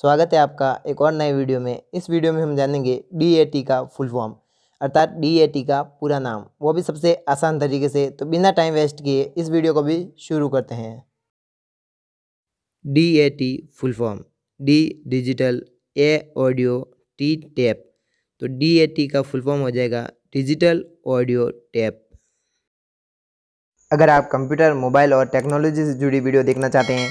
स्वागत है आपका एक और नए वीडियो में इस वीडियो में हम जानेंगे डी का फुल फॉर्म अर्थात डी का पूरा नाम वो भी सबसे आसान तरीके से तो बिना टाइम वेस्ट किए इस वीडियो को भी शुरू करते हैं D full form D digital A audio T tape तो डी का फुल फॉर्म हो जाएगा डिजिटल ऑडियो टैप अगर आप कंप्यूटर मोबाइल और टेक्नोलॉजी से जुड़ी वीडियो देखना चाहते हैं